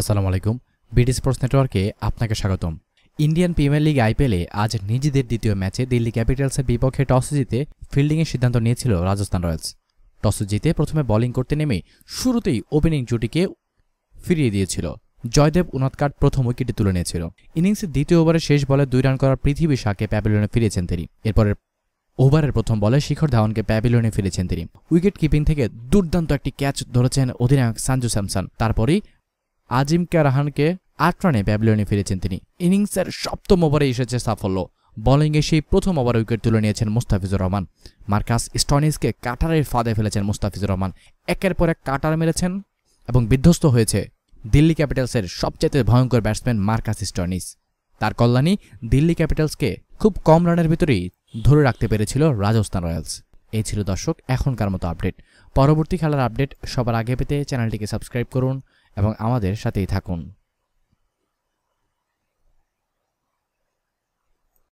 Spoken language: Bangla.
আসসালামু আলাইকুম বিডি স্পোর্টস নেটওয়ার্কে আপনাকে স্বাগতম ইন্ডিয়ান প্রিমিয়ার লিগ আইপিএলে আজ নিজেদের দ্বিতীয় ম্যাচে দিল্লি ক্যাপিটালসের বিপক্ষে টস জিতে ফিল্ডিংয়ের সিদ্ধান্ত নিয়েছিল রাজস্থান রয়্যালস টস জিতে প্রথমে বোলিং করতে নেমে শুরুতেই ওপেনিং জুটিকে ফিরিয়ে দিয়েছিল জয়দেব উনাৎকাট প্রথম উইকেটে তুলে নিয়েছিল ইনিংসের দ্বিতীয় ওভারে শেষ বলে দুই রান করার পৃথিবী শাকে প্যাভিলিয়নে ফিরেছেন তিনি এরপরের ওভারের প্রথম বলে শিখর ধাওয়ানকে প্যাভিলিয়নে ফিরেছেন তিনি উইকেট কিপিং থেকে দুর্দান্ত একটি ক্যাচ ধরেছেন অধিনায়ক সঞ্জু স্যামসন তারপরেই আজিম রাহানকে আট রানে ব্যাবলিয়নে ফিরেছেন তিনি ইনিংসের সপ্তম ওভারে এসেছে সাফল্য বোলিংয়ে সেই প্রথম ওভার উইকেট তুলে নিয়েছেন মুস্তাফিজুর রহমান মার্কাস স্টনিসকে কাটারের ফাঁদে ফেলেছেন মুস্তাফিজুর রহমান একের পর এক কাটার মেরেছেন এবং বিধ্বস্ত হয়েছে দিল্লি ক্যাপিটালসের সবচেয়ে ভয়ঙ্কর ব্যাটসম্যান মার্কাস স্টনিস তার কল্যাণী দিল্লি ক্যাপিটালসকে খুব কম রানের ভিতরেই ধরে রাখতে পেরেছিল রাজস্থান রয়্যালস এই ছিল দর্শক এখনকার মতো আপডেট পরবর্তী খেলার আপডেট সবার আগে পেতে চ্যানেলটিকে সাবস্ক্রাইব করুন এবং আমাদের সাথেই থাকুন